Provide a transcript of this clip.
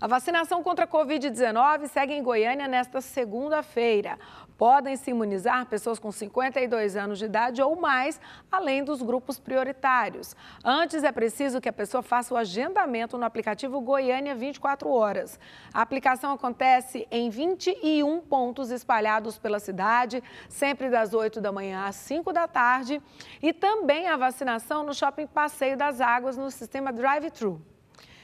A vacinação contra a Covid-19 segue em Goiânia nesta segunda-feira. Podem se imunizar pessoas com 52 anos de idade ou mais, além dos grupos prioritários. Antes é preciso que a pessoa faça o agendamento no aplicativo Goiânia 24 horas. A aplicação acontece em 21 pontos espalhados pela cidade, sempre das 8 da manhã às 5 da tarde, e também a vacinação no shopping Passeio das Águas no sistema drive-thru.